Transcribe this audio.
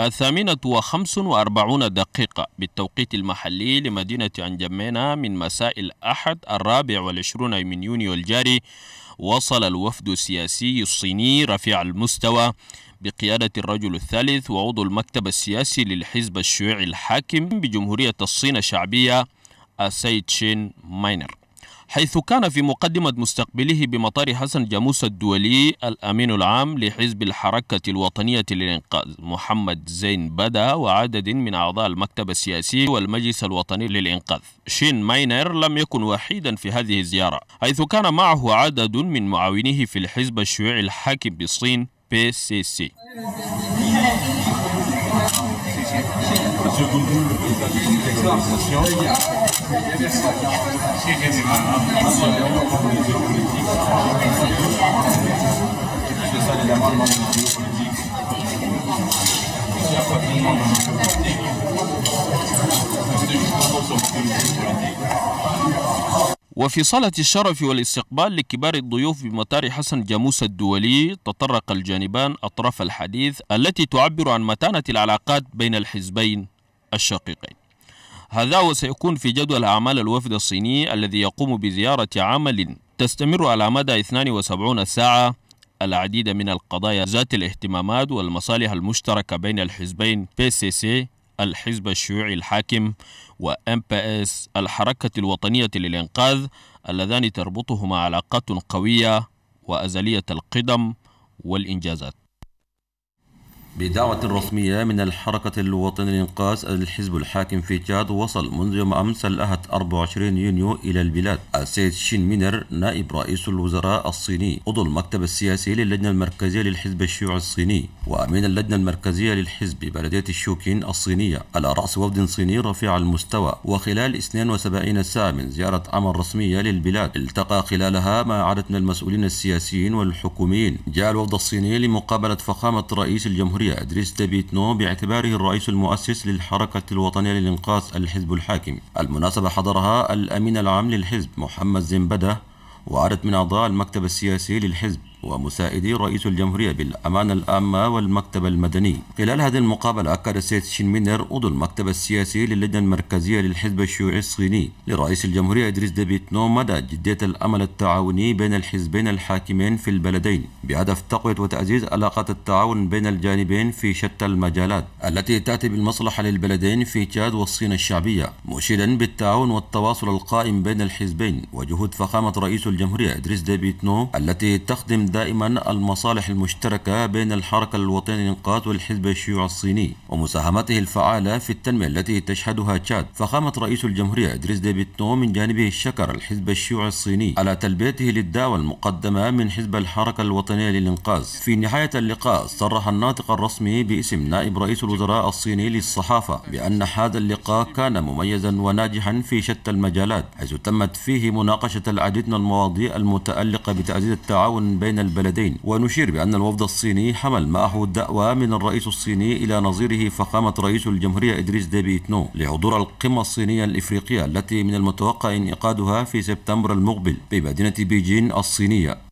الثامنة وخمس وأربعون دقيقة بالتوقيت المحلي لمدينة أنجمينا من مساء الأحد الرابع والعشرون من يونيو الجاري وصل الوفد السياسي الصيني رفيع المستوى بقيادة الرجل الثالث وعضو المكتب السياسي للحزب الشيوعي الحاكم بجمهورية الصين الشعبية السيد شين ماينر حيث كان في مقدمة مستقبله بمطار حسن جاموس الدولي الأمين العام لحزب الحركة الوطنية للإنقاذ محمد زين بدا وعدد من أعضاء المكتب السياسي والمجلس الوطني للإنقاذ شين ماينر لم يكن وحيدا في هذه الزيارة حيث كان معه عدد من معاونيه في الحزب الشيوعي الحاكم بالصين بي سي PCC وفي صالة الشرف والاستقبال لكبار الضيوف بمطار حسن جاموس الدولي تطرق الجانبان أطراف الحديث التي تعبر عن متانة العلاقات بين الحزبين الشقيقين هذا وسيكون في جدول أعمال الوفد الصيني الذي يقوم بزيارة عمل تستمر على مدى 72 ساعة العديد من القضايا ذات الاهتمامات والمصالح المشتركة بين الحزبين PCC الحزب الشيوعي الحاكم و MPS الحركة الوطنية للإنقاذ اللذان تربطهما علاقات قوية وأزلية القدم والإنجازات بدعوة رسمية من الحركة الوطنية لإنقاذ الحزب الحاكم في تشاد وصل منذ يوم أمس الأحد 24 يونيو إلى البلاد السيد شين مينر نائب رئيس الوزراء الصيني عضو المكتب السياسي للجنة المركزية للحزب الشيوعي الصيني وأمين اللجنة المركزية للحزب ببلدية الشوكين الصينية على رأس وفد صيني رفيع المستوى وخلال 72 ساعة من زيارة عمل رسمية للبلاد التقى خلالها مع عدد من المسؤولين السياسيين والحكوميين جاء الوفد الصيني لمقابلة فخامة رئيس الجمهورية أدريس إدريس نو باعتباره الرئيس المؤسس للحركة الوطنية للإنقاذ الحزب الحاكم المناسبة حضرها الأمين العام للحزب محمد زنبدة وعدد من أعضاء المكتب السياسي للحزب ومساعدي رئيس الجمهورية بالأمانة العامة والمكتب المدني خلال هذه المقابلة أكد السيد مينر عضو المكتب السياسي للجنة المركزية للحزب الشيوعي الصيني لرئيس الجمهورية إدريس نو مدى جدية الأمل التعاوني بين الحزبين الحاكمين في البلدين بهدف تقوية وتعزيز علاقات التعاون بين الجانبين في شتى المجالات التي تأتي بالمصلحة للبلدين في تشاد والصين الشعبية مشيدا بالتعاون والتواصل القائم بين الحزبين وجهود فخامة رئيس الجمهورية إدريس نو التي تخدم دائما المصالح المشتركة بين الحركة الوطنية للإنقاذ والحزب الشيوعي الصيني ومساهمته الفعالة في التنمية التي تشهدها تشاد فقامت رئيس الجمهورية إدريس ديبيتنو من جانبه شكر الحزب الشيوعي الصيني على تلبيته للدعوة المقدمة من حزب الحركة الوطنية للإنقاذ في نهاية اللقاء صرح الناطق الرسمي باسم نائب رئيس الوزراء الصيني للصحافة بأن هذا اللقاء كان مميزا وناجحا في شتى المجالات حيث تمت فيه مناقشة العديد من المواضيع المتعلقة بتعزيز التعاون بين بين البلدين ونشير بأن الوفد الصيني حمل معه الدعوة من الرئيس الصيني إلى نظيره فخامة رئيس الجمهورية إدريس ديبي إتنو لحضور القمة الصينية الإفريقية التي من المتوقع انعقادها في سبتمبر المقبل بمدينة بيجين الصينية